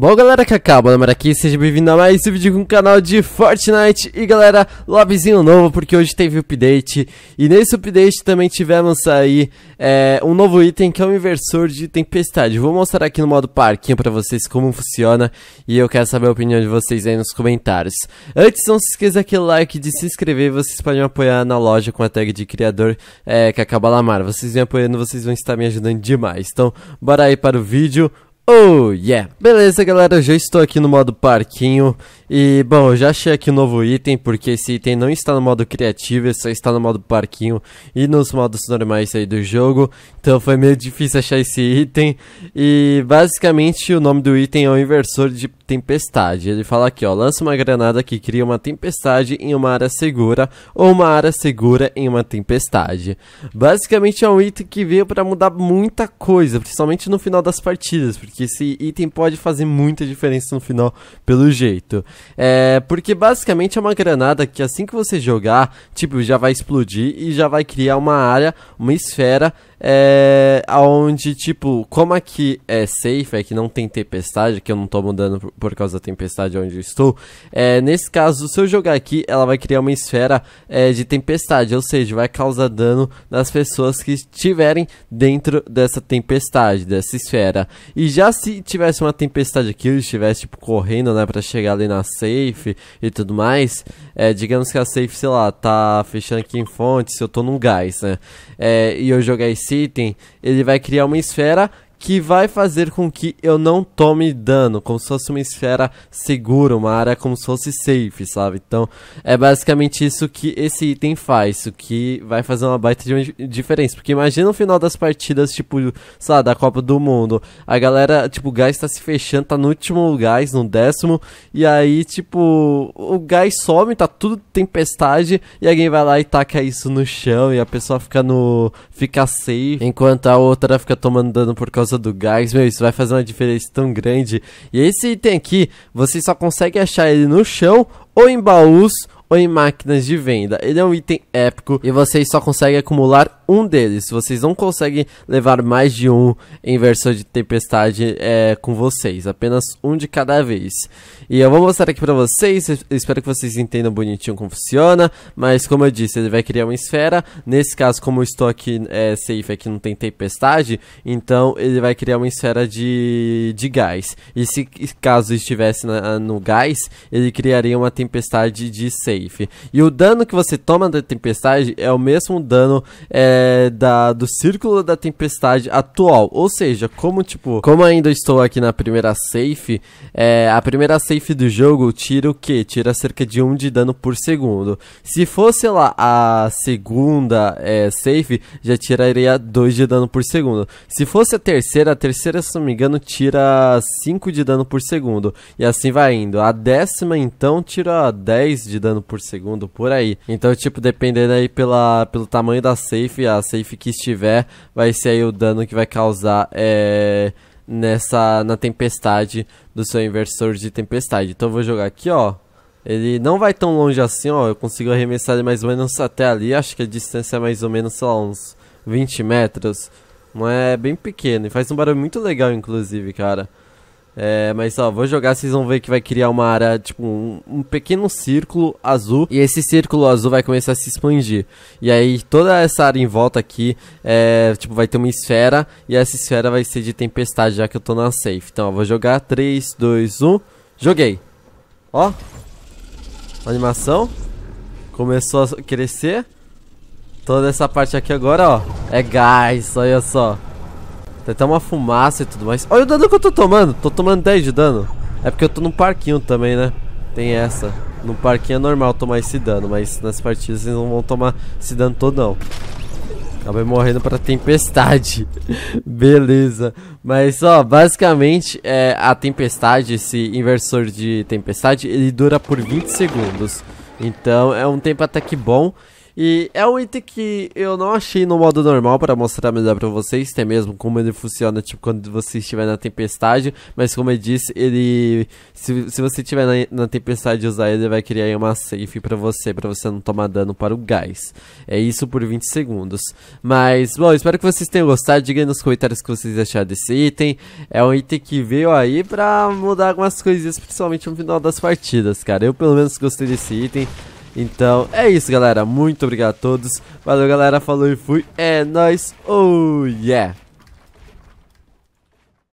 Bom galera, que acaba o aqui, seja bem-vindo a mais um vídeo com o canal de Fortnite E galera, lobbyzinho novo, porque hoje teve update E nesse update também tivemos aí é, um novo item que é o um inversor de tempestade Vou mostrar aqui no modo parquinho pra vocês como funciona E eu quero saber a opinião de vocês aí nos comentários Antes, não se esqueça aquele like de se inscrever Vocês podem apoiar na loja com a tag de criador é, acaba, Lamar Vocês me apoiando, vocês vão estar me ajudando demais Então, bora aí para o vídeo Oh yeah! Beleza galera, já estou aqui no modo parquinho e, bom, eu já achei aqui um novo item, porque esse item não está no modo criativo, ele só está no modo parquinho e nos modos normais aí do jogo. Então foi meio difícil achar esse item. E, basicamente, o nome do item é o inversor de tempestade. Ele fala aqui, ó, lança uma granada que cria uma tempestade em uma área segura ou uma área segura em uma tempestade. Basicamente é um item que veio para mudar muita coisa, principalmente no final das partidas, porque esse item pode fazer muita diferença no final pelo jeito. É, porque basicamente é uma granada que assim que você jogar, tipo, já vai explodir e já vai criar uma área, uma esfera é, aonde, tipo, como aqui é safe, é que não tem tempestade, que eu não tô mudando por, causa da tempestade onde eu estou. É, nesse caso, se eu jogar aqui, ela vai criar uma esfera é, de tempestade, ou seja, vai causar dano nas pessoas que estiverem dentro dessa tempestade, dessa esfera. E já se tivesse uma tempestade aqui, eu estivesse, tipo, correndo, né, pra chegar ali na safe e tudo mais, é, digamos que a safe, sei lá, tá fechando aqui em fonte, se eu tô num gás, né, é, e eu jogar esse esse item, ele vai criar uma esfera que vai fazer com que eu não tome dano, como se fosse uma esfera segura, uma área como se fosse safe, sabe? Então, é basicamente isso que esse item faz, o que vai fazer uma baita diferença, porque imagina no final das partidas, tipo, sei lá, da Copa do Mundo, a galera, tipo, o gás tá se fechando, tá no último gás, no décimo, e aí, tipo, o gás some, tá tudo tempestade, e alguém vai lá e taca isso no chão, e a pessoa fica no... fica safe, enquanto a outra fica tomando dano por causa causa do gás, meu, isso vai fazer uma diferença tão grande. E esse item aqui, você só consegue achar ele no chão ou em baús ou em máquinas de venda. Ele é um item épico e vocês só conseguem acumular um deles. Vocês não conseguem levar mais de um em versão de tempestade é, com vocês. Apenas um de cada vez. E eu vou mostrar aqui pra vocês. espero que vocês entendam bonitinho como funciona. Mas como eu disse, ele vai criar uma esfera. Nesse caso, como eu estou aqui é, safe, aqui não tem tempestade. Então ele vai criar uma esfera de, de gás. E se caso estivesse na, no gás, ele criaria uma tempestade de safe. Safe. E o dano que você toma da tempestade é o mesmo dano é, da, do círculo da tempestade atual. Ou seja, como tipo, como ainda estou aqui na primeira safe, é, a primeira safe do jogo tira o que? Tira cerca de 1 um de dano por segundo. Se fosse lá a segunda é, safe, já tiraria 2 de dano por segundo. Se fosse a terceira, a terceira, se não me engano, tira 5 de dano por segundo. E assim vai indo. A décima então tira 10 de dano por segundo, por aí. Então, tipo, dependendo aí pela, pelo tamanho da safe, a safe que estiver, vai ser aí o dano que vai causar é, nessa na tempestade do seu inversor de tempestade. Então, eu vou jogar aqui, ó. Ele não vai tão longe assim, ó. Eu consigo arremessar ele mais ou menos até ali. Acho que a distância é mais ou menos, só uns 20 metros. Não é bem pequeno. E faz um barulho muito legal, inclusive, cara. É, mas ó, vou jogar, vocês vão ver que vai criar uma área, tipo, um, um, pequeno círculo azul. E esse círculo azul vai começar a se expandir. E aí toda essa área em volta aqui, é, tipo, vai ter uma esfera. E essa esfera vai ser de tempestade, já que eu tô na safe. Então, ó, vou jogar 3, 2, 1. Joguei. Ó. Animação. Começou a crescer. Toda essa parte aqui agora, ó. É gás, olha só. Tem até uma fumaça e tudo mais. Olha o dano que eu tô tomando. Tô tomando 10 de dano. É porque eu tô num parquinho também, né? Tem essa. No parquinho é normal tomar esse dano, mas nas partidas vocês não vão tomar esse dano todo não. Acabei morrendo pra tempestade. Beleza. Mas, ó, basicamente, é, a tempestade, esse inversor de tempestade, ele dura por 20 segundos. Então, é um tempo até que bom. E é um item que eu não achei no modo normal para mostrar melhor é para vocês, até mesmo como ele funciona, tipo, quando você estiver na tempestade. Mas como eu disse, ele... Se, se você estiver na, na tempestade e usar ele, vai criar uma safe para você, para você não tomar dano para o gás. É isso por 20 segundos. Mas, bom, espero que vocês tenham gostado. Diga aí nos comentários o que vocês acharam desse item. É um item que veio aí para mudar algumas coisinhas, principalmente no final das partidas, cara. Eu, pelo menos, gostei desse item. Então é isso, galera. Muito obrigado a todos. Valeu, galera. Falou e fui. É nóis. Oh, yeah.